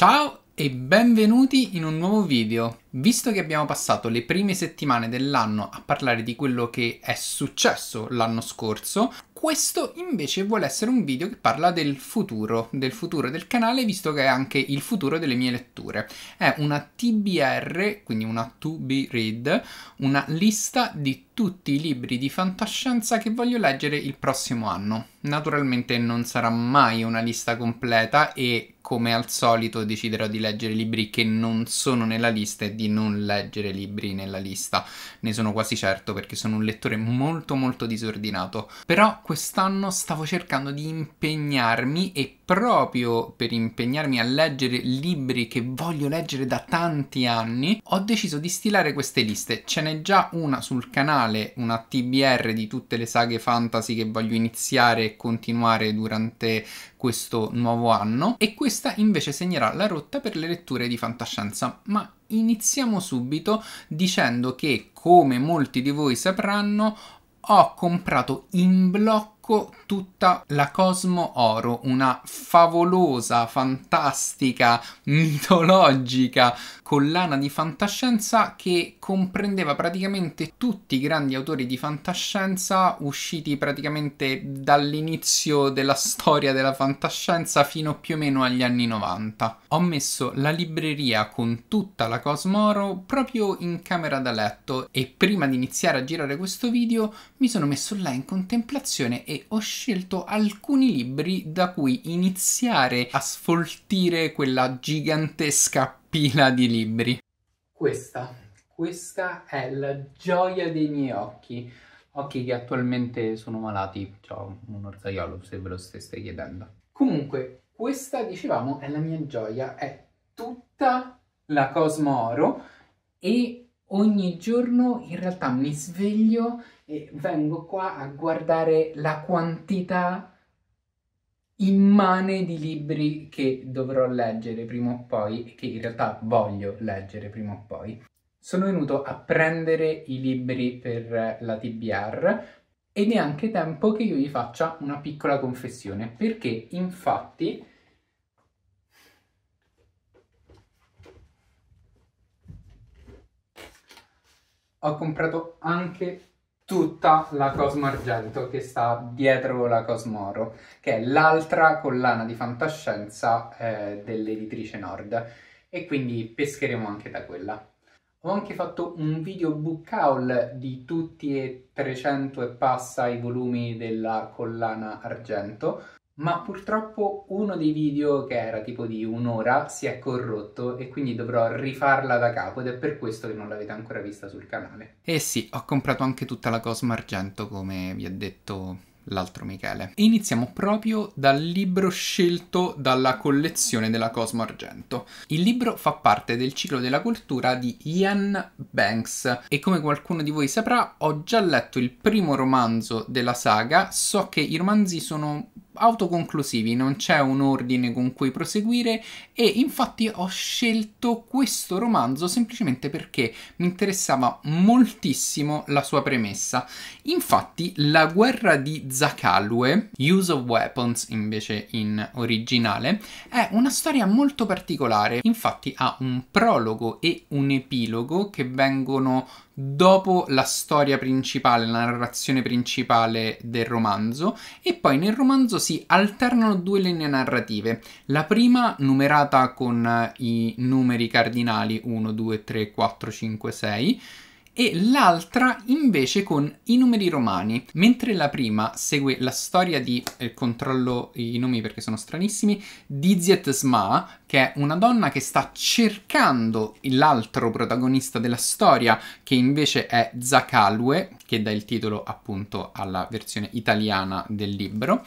Ciao e benvenuti in un nuovo video. Visto che abbiamo passato le prime settimane dell'anno a parlare di quello che è successo l'anno scorso, questo invece vuole essere un video che parla del futuro, del futuro del canale, visto che è anche il futuro delle mie letture. È una TBR, quindi una To Be Read, una lista di tutti i libri di fantascienza che voglio leggere il prossimo anno. Naturalmente non sarà mai una lista completa e come al solito deciderò di leggere libri che non sono nella lista e di non leggere libri nella lista. Ne sono quasi certo perché sono un lettore molto molto disordinato. Però quest'anno stavo cercando di impegnarmi e proprio per impegnarmi a leggere libri che voglio leggere da tanti anni, ho deciso di stilare queste liste. Ce n'è già una sul canale, una TBR di tutte le saghe fantasy che voglio iniziare e continuare durante questo nuovo anno e questa invece segnerà la rotta per le letture di fantascienza. Ma iniziamo subito dicendo che, come molti di voi sapranno, ho comprato in blocco ecco tutta la Cosmo Oro, una favolosa, fantastica, mitologica collana di fantascienza che comprendeva praticamente tutti i grandi autori di fantascienza usciti praticamente dall'inizio della storia della fantascienza fino più o meno agli anni 90. Ho messo la libreria con tutta la Cosmoro proprio in camera da letto e prima di iniziare a girare questo video mi sono messo là in contemplazione e ho scelto alcuni libri da cui iniziare a sfoltire quella gigantesca pila di libri. Questa, questa è la gioia dei miei occhi, occhi che attualmente sono malati, ho un orzaiolo se ve lo steste chiedendo. Comunque, questa, dicevamo, è la mia gioia, è tutta la Cosmo Oro e ogni giorno in realtà mi sveglio e vengo qua a guardare la quantità immane di libri che dovrò leggere prima o poi, che in realtà voglio leggere prima o poi. Sono venuto a prendere i libri per la TBR ed è anche tempo che io vi faccia una piccola confessione, perché infatti ho comprato anche tutta la Cosmo Argento che sta dietro la Cosmoro, che è l'altra collana di fantascienza eh, dell'editrice Nord e quindi pescheremo anche da quella. Ho anche fatto un video book haul di tutti e 300 e passa i volumi della collana Argento, ma purtroppo uno dei video che era tipo di un'ora si è corrotto e quindi dovrò rifarla da capo ed è per questo che non l'avete ancora vista sul canale. Eh sì, ho comprato anche tutta la Cosma Argento come vi ha detto l'altro Michele. Iniziamo proprio dal libro scelto dalla collezione della Cosmo Argento. Il libro fa parte del ciclo della cultura di Ian Banks e come qualcuno di voi saprà ho già letto il primo romanzo della saga, so che i romanzi sono autoconclusivi, non c'è un ordine con cui proseguire e infatti ho scelto questo romanzo semplicemente perché mi interessava moltissimo la sua premessa. Infatti la guerra di Zakalwe, Use of Weapons invece in originale, è una storia molto particolare, infatti ha un prologo e un epilogo che vengono dopo la storia principale, la narrazione principale del romanzo e poi nel romanzo si alternano due linee narrative. La prima numerata con eh, i numeri cardinali 1, 2, 3, 4, 5, 6 e l'altra invece con i numeri romani, mentre la prima segue la storia di, eh, controllo i nomi perché sono stranissimi, Diziet Sma, che è una donna che sta cercando l'altro protagonista della storia, che invece è Zacalue, che dà il titolo appunto alla versione italiana del libro,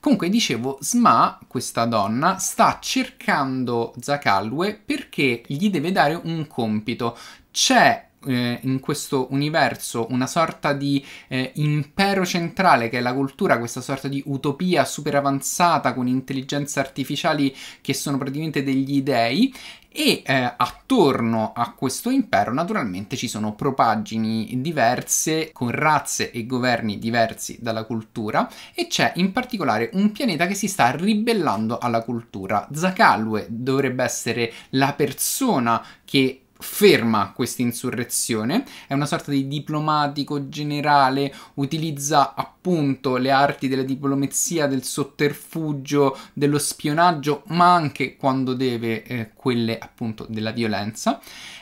Comunque dicevo, Sma, questa donna, sta cercando Zacalue perché gli deve dare un compito. C'è eh, in questo universo una sorta di eh, impero centrale che è la cultura, questa sorta di utopia super avanzata con intelligenze artificiali che sono praticamente degli dei e eh, attorno a questo impero naturalmente ci sono propaggini diverse con razze e governi diversi dalla cultura e c'è in particolare un pianeta che si sta ribellando alla cultura. Zakalwe dovrebbe essere la persona che ferma questa insurrezione, è una sorta di diplomatico generale, utilizza appunto le arti della diplomazia, del sotterfugio, dello spionaggio, ma anche quando deve eh, quelle appunto della violenza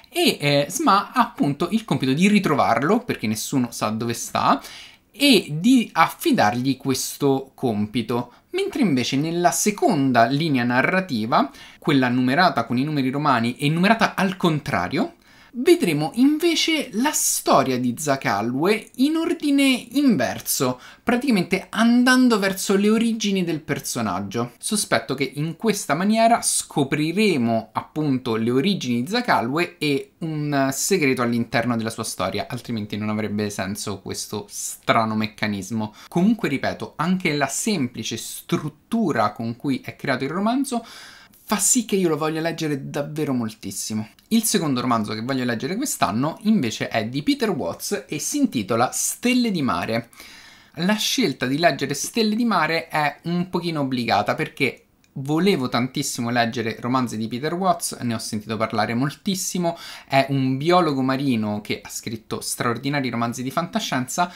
e eh, Sma ha appunto il compito di ritrovarlo perché nessuno sa dove sta e di affidargli questo compito. Mentre invece nella seconda linea narrativa, quella numerata con i numeri romani e numerata al contrario, vedremo invece la storia di Zack in ordine inverso, praticamente andando verso le origini del personaggio. Sospetto che in questa maniera scopriremo appunto le origini di Zack e un segreto all'interno della sua storia, altrimenti non avrebbe senso questo strano meccanismo. Comunque ripeto, anche la semplice struttura con cui è creato il romanzo fa sì che io lo voglia leggere davvero moltissimo. Il secondo romanzo che voglio leggere quest'anno invece è di Peter Watts e si intitola Stelle di mare. La scelta di leggere Stelle di mare è un pochino obbligata perché volevo tantissimo leggere romanzi di Peter Watts, ne ho sentito parlare moltissimo, è un biologo marino che ha scritto straordinari romanzi di fantascienza,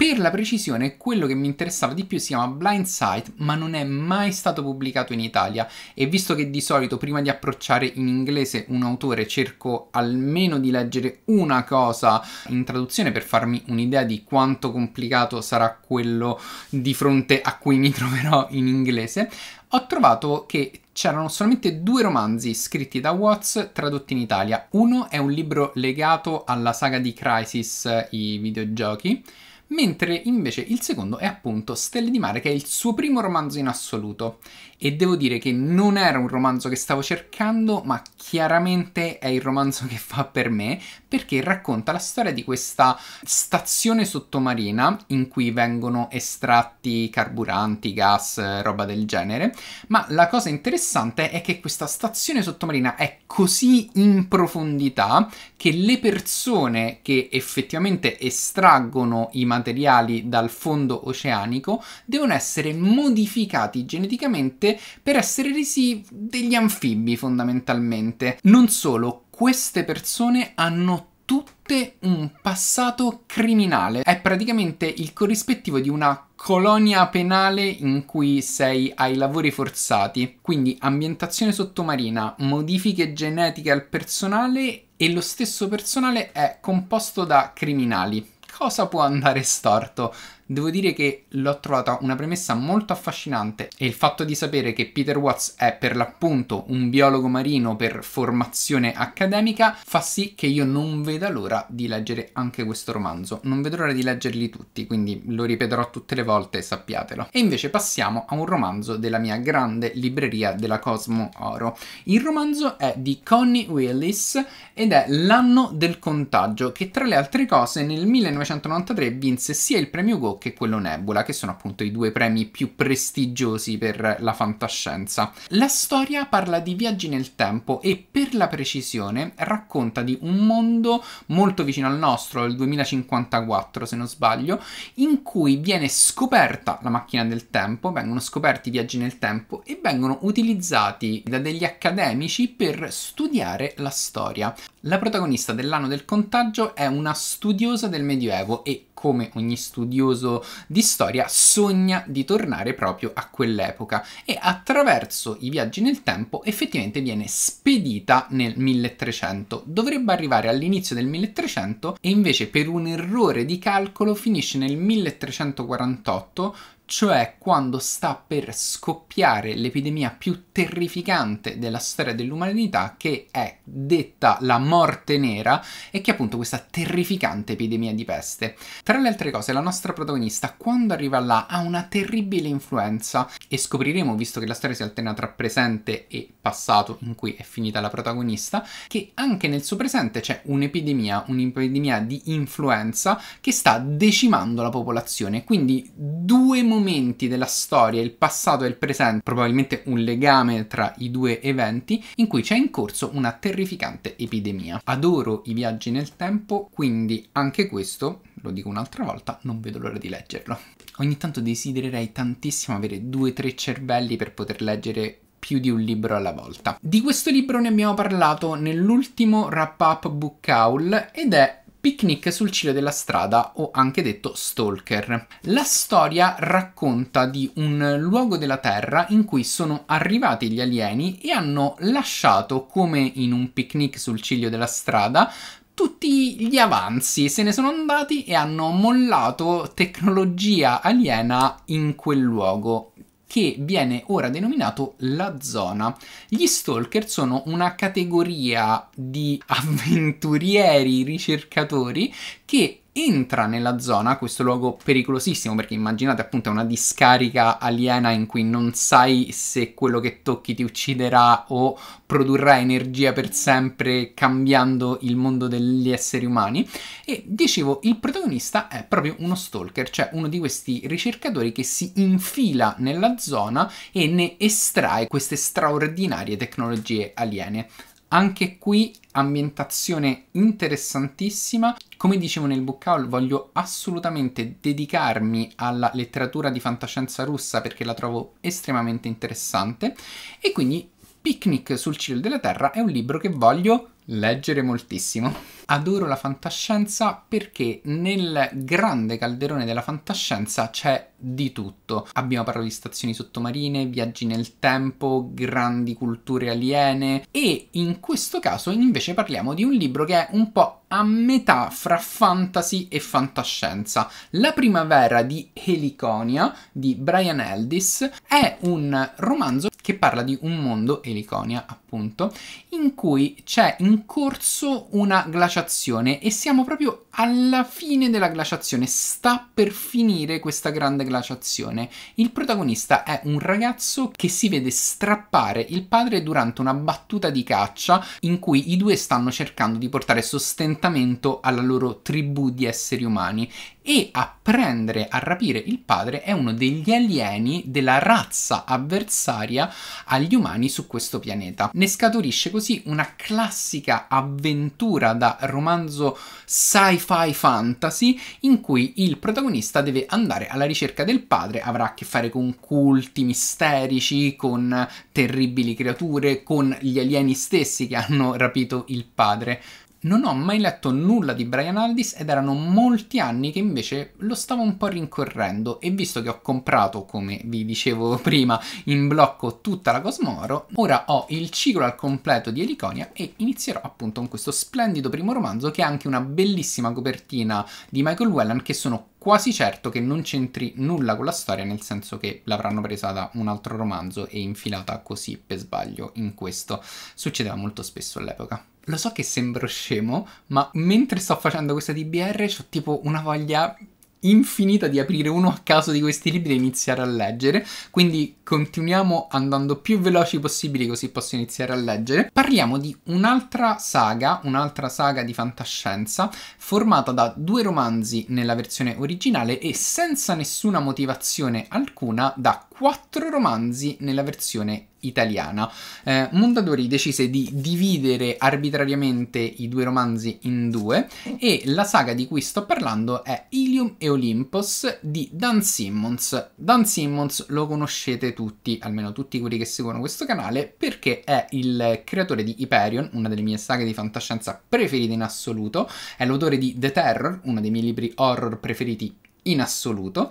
per la precisione, quello che mi interessava di più si chiama Blind Sight, ma non è mai stato pubblicato in Italia e visto che di solito prima di approcciare in inglese un autore cerco almeno di leggere una cosa in traduzione per farmi un'idea di quanto complicato sarà quello di fronte a cui mi troverò in inglese, ho trovato che c'erano solamente due romanzi scritti da Watts tradotti in Italia. Uno è un libro legato alla saga di Crisis, eh, i videogiochi, mentre invece il secondo è appunto Stelle di mare, che è il suo primo romanzo in assoluto. E devo dire che non era un romanzo che stavo cercando, ma chiaramente è il romanzo che fa per me, perché racconta la storia di questa stazione sottomarina in cui vengono estratti carburanti, gas, roba del genere, ma la cosa interessante è che questa stazione sottomarina è così in profondità che le persone che effettivamente estraggono i materiali materiali dal fondo oceanico devono essere modificati geneticamente per essere resi degli anfibi fondamentalmente. Non solo, queste persone hanno tutte un passato criminale. È praticamente il corrispettivo di una colonia penale in cui sei ai lavori forzati. Quindi ambientazione sottomarina, modifiche genetiche al personale e lo stesso personale è composto da criminali cosa può andare storto devo dire che l'ho trovata una premessa molto affascinante e il fatto di sapere che Peter Watts è per l'appunto un biologo marino per formazione accademica fa sì che io non veda l'ora di leggere anche questo romanzo. Non vedo l'ora di leggerli tutti, quindi lo ripeterò tutte le volte, sappiatelo. E invece passiamo a un romanzo della mia grande libreria della Cosmo Oro. Il romanzo è di Connie Willis ed è L'anno del contagio che tra le altre cose nel 1993 vinse sia il premio Go che quello Nebula, che sono appunto i due premi più prestigiosi per la fantascienza. La storia parla di viaggi nel tempo e per la precisione racconta di un mondo molto vicino al nostro, il 2054 se non sbaglio, in cui viene scoperta la macchina del tempo, vengono scoperti i viaggi nel tempo e vengono utilizzati da degli accademici per studiare la storia. La protagonista dell'anno del contagio è una studiosa del Medioevo e come ogni studioso di storia, sogna di tornare proprio a quell'epoca e attraverso i viaggi nel tempo effettivamente viene spedita nel 1300. Dovrebbe arrivare all'inizio del 1300 e invece per un errore di calcolo finisce nel 1348 cioè quando sta per scoppiare l'epidemia più terrificante della storia dell'umanità che è detta la morte nera e che è appunto questa terrificante epidemia di peste. Tra le altre cose la nostra protagonista quando arriva là ha una terribile influenza e scopriremo, visto che la storia si alterna tra presente e passato in cui è finita la protagonista, che anche nel suo presente c'è un'epidemia, un'epidemia di influenza che sta decimando la popolazione, quindi due momenti momenti della storia, il passato e il presente, probabilmente un legame tra i due eventi, in cui c'è in corso una terrificante epidemia. Adoro i viaggi nel tempo, quindi anche questo, lo dico un'altra volta, non vedo l'ora di leggerlo. Ogni tanto desidererei tantissimo avere due o tre cervelli per poter leggere più di un libro alla volta. Di questo libro ne abbiamo parlato nell'ultimo wrap up book haul ed è Picnic sul ciglio della strada o anche detto Stalker. La storia racconta di un luogo della Terra in cui sono arrivati gli alieni e hanno lasciato, come in un picnic sul ciglio della strada, tutti gli avanzi, se ne sono andati e hanno mollato tecnologia aliena in quel luogo che viene ora denominato la zona. Gli stalker sono una categoria di avventurieri ricercatori che entra nella zona, questo luogo pericolosissimo perché immaginate appunto è una discarica aliena in cui non sai se quello che tocchi ti ucciderà o produrrà energia per sempre cambiando il mondo degli esseri umani e dicevo il protagonista è proprio uno stalker, cioè uno di questi ricercatori che si infila nella zona e ne estrae queste straordinarie tecnologie aliene. Anche qui ambientazione interessantissima. Come dicevo nel book haul, voglio assolutamente dedicarmi alla letteratura di fantascienza russa perché la trovo estremamente interessante e quindi Picnic sul cielo della Terra è un libro che voglio leggere moltissimo. Adoro la fantascienza perché nel grande calderone della fantascienza c'è di tutto. Abbiamo parlato di stazioni sottomarine, viaggi nel tempo, grandi culture aliene e in questo caso invece parliamo di un libro che è un po' a metà fra fantasy e fantascienza. La primavera di Heliconia di Brian Eldis è un romanzo che parla di un mondo, Heliconia appunto, in cui c'è in corso una glaciazione e siamo proprio alla fine della glaciazione, sta per finire questa grande glaciazione, il protagonista è un ragazzo che si vede strappare il padre durante una battuta di caccia in cui i due stanno cercando di portare sostentamento alla loro tribù di esseri umani e a prendere, a rapire il padre è uno degli alieni della razza avversaria agli umani su questo pianeta. Ne scaturisce così una classica avventura da romanzo sci-fi fantasy in cui il protagonista deve andare alla ricerca ricerca del padre avrà a che fare con culti misterici, con terribili creature, con gli alieni stessi che hanno rapito il padre. Non ho mai letto nulla di Brian Aldis ed erano molti anni che invece lo stavo un po' rincorrendo e visto che ho comprato, come vi dicevo prima, in blocco tutta la Cosmoro, ora ho il ciclo al completo di Eliconia e inizierò appunto con questo splendido primo romanzo che ha anche una bellissima copertina di Michael Welland che sono quasi certo che non c'entri nulla con la storia, nel senso che l'avranno presa da un altro romanzo e infilata così per sbaglio in questo. Succedeva molto spesso all'epoca. Lo so che sembro scemo, ma mentre sto facendo questa DBR ho tipo una voglia infinita di aprire uno a caso di questi libri e iniziare a leggere, quindi continuiamo andando più veloci possibili così posso iniziare a leggere. Parliamo di un'altra saga, un'altra saga di fantascienza formata da due romanzi nella versione originale e senza nessuna motivazione alcuna da quattro romanzi nella versione italiana. Eh, Mondadori decise di dividere arbitrariamente i due romanzi in due e la saga di cui sto parlando è Ilium e Olympus di Dan Simmons. Dan Simmons lo conoscete tutti, almeno tutti quelli che seguono questo canale, perché è il creatore di Hyperion, una delle mie saghe di fantascienza preferite in assoluto, è l'autore di The Terror, uno dei miei libri horror preferiti in assoluto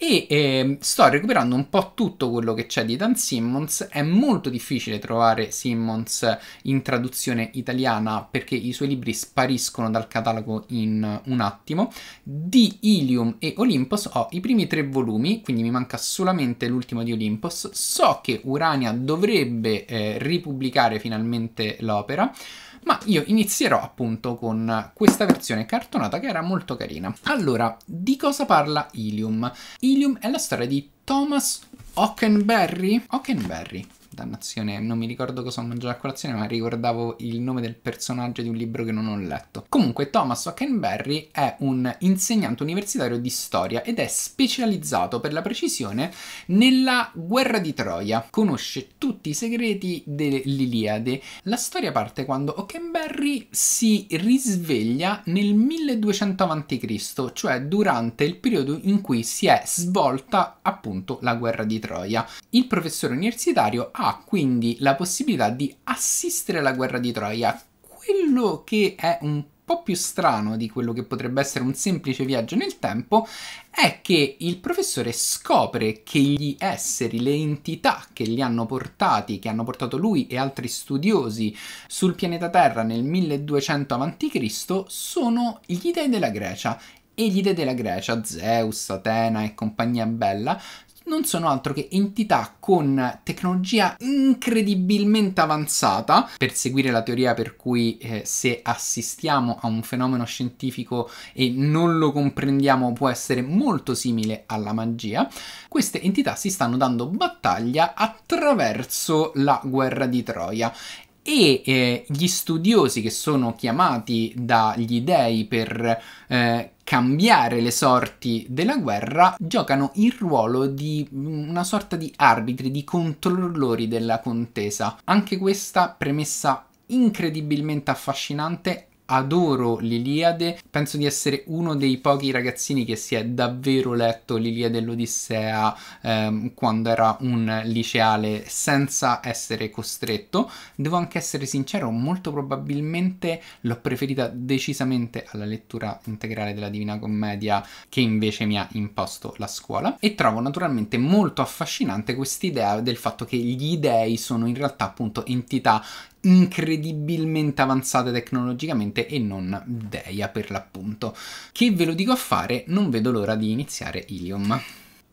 e eh, sto recuperando un po' tutto quello che c'è di Dan Simmons è molto difficile trovare Simmons in traduzione italiana perché i suoi libri spariscono dal catalogo in un attimo di Ilium e Olympus ho i primi tre volumi quindi mi manca solamente l'ultimo di Olympus so che Urania dovrebbe eh, ripubblicare finalmente l'opera ma io inizierò appunto con questa versione cartonata che era molto carina. Allora, di cosa parla Ilium? Ilium è la storia di Thomas Hockenberry? Hockenberry, Dannazione, non mi ricordo cosa ho mangiato a colazione, ma ricordavo il nome del personaggio di un libro che non ho letto. Comunque, Thomas Hockenberry è un insegnante universitario di storia ed è specializzato, per la precisione, nella guerra di Troia. Conosce tutti i segreti dell'Iliade. La storia parte quando Hockenberry si risveglia nel 1200 a.C., cioè durante il periodo in cui si è svolta appunto la guerra di Troia. Il professore universitario ha ha quindi la possibilità di assistere alla guerra di Troia, quello che è un po' più strano di quello che potrebbe essere un semplice viaggio nel tempo è che il professore scopre che gli esseri, le entità che li hanno portati, che hanno portato lui e altri studiosi sul pianeta Terra nel 1200 a.C., sono gli dei della Grecia e gli dei della Grecia, Zeus, Atena e compagnia bella, non sono altro che entità con tecnologia incredibilmente avanzata, per seguire la teoria per cui eh, se assistiamo a un fenomeno scientifico e non lo comprendiamo può essere molto simile alla magia, queste entità si stanno dando battaglia attraverso la guerra di Troia e eh, gli studiosi che sono chiamati dagli dei per eh, cambiare le sorti della guerra, giocano il ruolo di una sorta di arbitri, di controllori della contesa. Anche questa premessa incredibilmente affascinante adoro l'Iliade, penso di essere uno dei pochi ragazzini che si è davvero letto l'Iliade e l'Odissea ehm, quando era un liceale senza essere costretto. Devo anche essere sincero, molto probabilmente l'ho preferita decisamente alla lettura integrale della Divina Commedia che invece mi ha imposto la scuola e trovo naturalmente molto affascinante quest'idea del fatto che gli dei sono in realtà appunto entità incredibilmente avanzate tecnologicamente e non Deia per l'appunto. Che ve lo dico a fare, non vedo l'ora di iniziare Ilium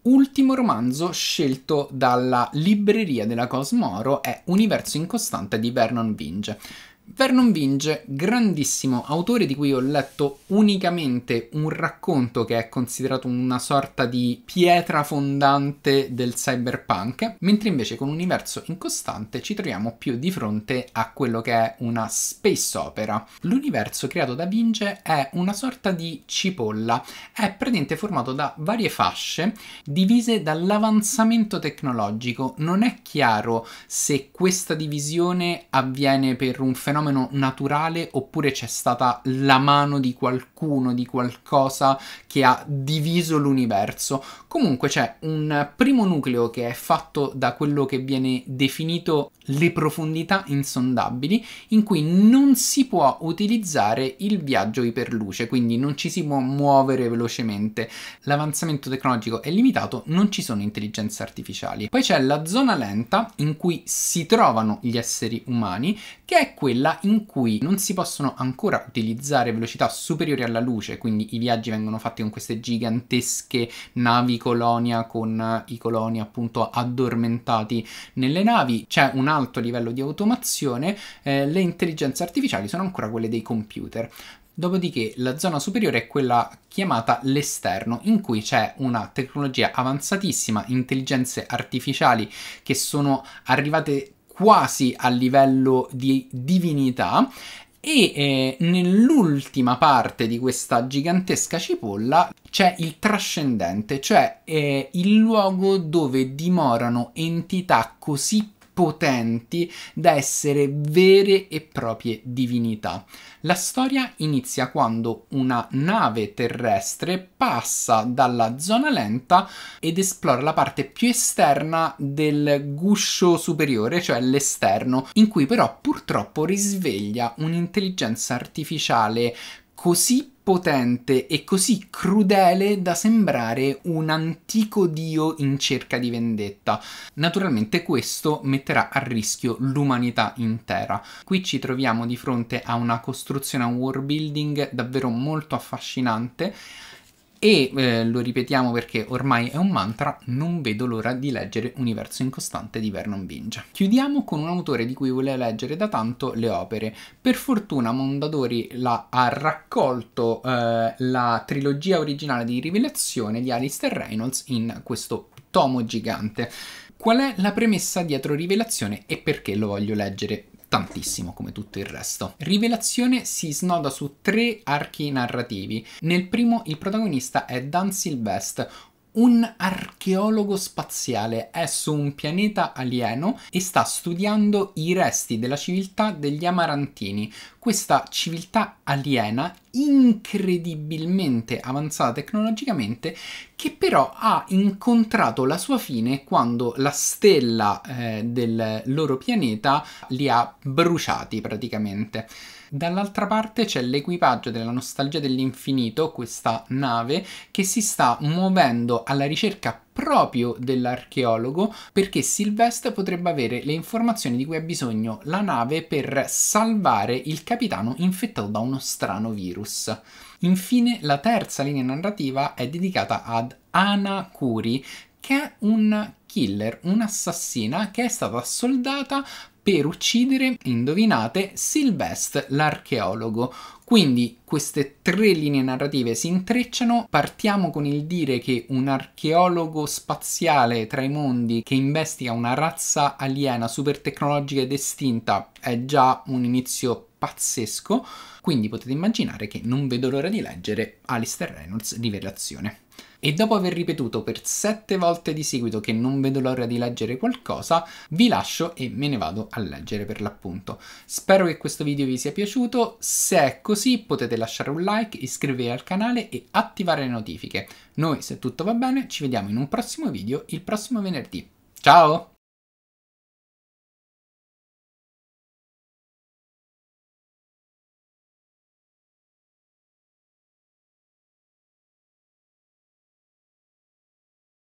ultimo romanzo scelto dalla libreria della Cosmoro è Universo incostante di Vernon Vinge. Vernon Vinge, grandissimo autore di cui ho letto unicamente un racconto che è considerato una sorta di pietra fondante del cyberpunk, mentre invece con un universo incostante ci troviamo più di fronte a quello che è una space opera. L'universo creato da Vinge è una sorta di cipolla, è praticamente formato da varie fasce divise dall'avanzamento tecnologico. Non è chiaro se questa divisione avviene per un fenomeno fenomeno naturale oppure c'è stata la mano di qualcuno, di qualcosa che ha diviso l'universo. Comunque c'è un primo nucleo che è fatto da quello che viene definito le profondità insondabili, in cui non si può utilizzare il viaggio iperluce, quindi non ci si può muovere velocemente. L'avanzamento tecnologico è limitato, non ci sono intelligenze artificiali. Poi c'è la zona lenta in cui si trovano gli esseri umani, che è quella stella in cui non si possono ancora utilizzare velocità superiori alla luce, quindi i viaggi vengono fatti con queste gigantesche navi colonia con i coloni appunto addormentati nelle navi, c'è un alto livello di automazione, eh, le intelligenze artificiali sono ancora quelle dei computer. Dopodiché la zona superiore è quella chiamata l'esterno, in cui c'è una tecnologia avanzatissima, intelligenze artificiali che sono arrivate quasi a livello di divinità e eh, nell'ultima parte di questa gigantesca cipolla c'è il trascendente, cioè eh, il luogo dove dimorano entità così potenti da essere vere e proprie divinità. La storia inizia quando una nave terrestre passa dalla zona lenta ed esplora la parte più esterna del guscio superiore, cioè l'esterno, in cui però purtroppo risveglia un'intelligenza artificiale così potente e così crudele da sembrare un antico dio in cerca di vendetta. Naturalmente questo metterà a rischio l'umanità intera. Qui ci troviamo di fronte a una costruzione, a un world building davvero molto affascinante e eh, lo ripetiamo perché ormai è un mantra, non vedo l'ora di leggere Universo Incostante di Vernon Binge. Chiudiamo con un autore di cui volevo leggere da tanto le opere. Per fortuna Mondadori la, ha raccolto eh, la trilogia originale di Rivelazione di Alistair Reynolds in questo tomo gigante. Qual è la premessa dietro Rivelazione e perché lo voglio leggere tantissimo come tutto il resto. Rivelazione si snoda su tre archi narrativi. Nel primo il protagonista è Dan Silvest, un archeologo spaziale è su un pianeta alieno e sta studiando i resti della civiltà degli Amarantini, questa civiltà aliena incredibilmente avanzata tecnologicamente che però ha incontrato la sua fine quando la stella eh, del loro pianeta li ha bruciati praticamente. Dall'altra parte c'è l'equipaggio della nostalgia dell'infinito, questa nave, che si sta muovendo alla ricerca proprio dell'archeologo perché Sylvester potrebbe avere le informazioni di cui ha bisogno la nave per salvare il capitano infettato da uno strano virus. Infine la terza linea narrativa è dedicata ad Ana Curi, che è un killer, un'assassina che è stata assoldata per uccidere, indovinate, Sylvester l'archeologo. Quindi queste tre linee narrative si intrecciano, partiamo con il dire che un archeologo spaziale tra i mondi che investiga una razza aliena super tecnologica ed estinta è già un inizio pazzesco, quindi potete immaginare che non vedo l'ora di leggere Alistair Reynolds Rivelazione e dopo aver ripetuto per sette volte di seguito che non vedo l'ora di leggere qualcosa, vi lascio e me ne vado a leggere per l'appunto. Spero che questo video vi sia piaciuto, se è così potete lasciare un like, iscrivervi al canale e attivare le notifiche. Noi, se tutto va bene, ci vediamo in un prossimo video il prossimo venerdì. Ciao!